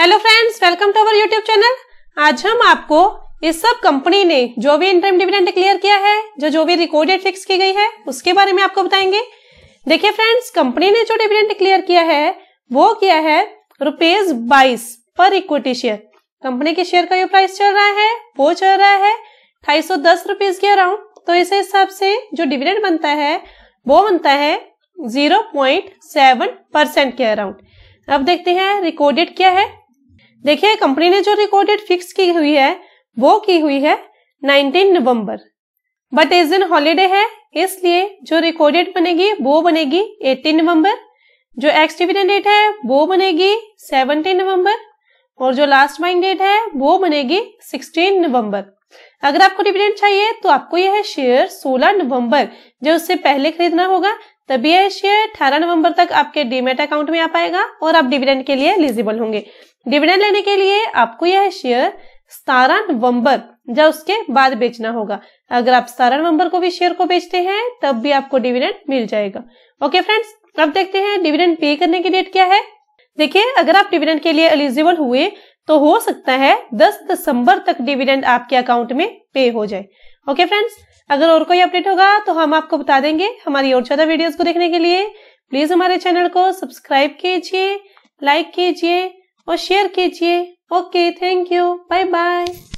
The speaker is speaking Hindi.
hello friends welcome to our YouTube channel आज हम आपको इस सब कंपनी ने जो भी इंटरम डिविडेंड डिक्लेयर किया है जो जो भी रिकॉर्डेड फिक्स की गई है उसके बारे में आपको बताएंगे देखिए फ्रेंड्स कंपनी ने जो डिविडेंड डिक्लेयर किया है वो किया है रुपीज बाईस पर इक्विटी शेयर कंपनी के शेयर का जो प्राइस चल रहा है वो चल रहा है ढाई सौ दस रुपीज के अराउंड तो इस हिसाब से जो डिविडेंड बनता है वो बनता है जीरो पॉइंट सेवन परसेंट के अराउंड अब देखते हैं रिकॉर्डेड क्या है देखिए कंपनी ने जो रिकॉर्डेड फिक्स की हुई है वो की हुई है 19 नवंबर बट इस दिन हॉलीडे है इसलिए जो रिकॉर्डेड बनेगी वो बनेगी 18 नवंबर जो एक्स डिविडेंड डेट है वो बनेगी 17 नवंबर और जो लास्ट माइंड डेट है वो बनेगी 16 नवंबर अगर आपको डिविडेंड चाहिए तो आपको यह शेयर 16 नवंबर जो उससे पहले खरीदना होगा तभी यह शेयर 18 नवंबर तक आपके डीमेट अकाउंट में आ पाएगा और आप डिविडेंड के लिए एलिजिबल होंगे डिविडेंड लेने के लिए आपको यह शेयर सतारह नवम्बर जब उसके बाद बेचना होगा अगर आप सतारह नवंबर को भी शेयर को बेचते हैं तब भी आपको डिविडेंड मिल जाएगा ओके फ्रेंड्स अब देखते हैं डिविडेंड पे करने की डेट क्या है देखिए अगर आप डिविडेंड के लिए एलिजिबल हुए तो हो सकता है 10 दिसंबर तक डिविडेंड आपके अकाउंट में पे हो जाए ओके फ्रेंड्स अगर और कोई अपडेट होगा तो हम आपको बता देंगे हमारी और ज्यादा वीडियोस को देखने के लिए प्लीज हमारे चैनल को सब्सक्राइब कीजिए लाइक कीजिए और शेयर कीजिए okay thank you bye bye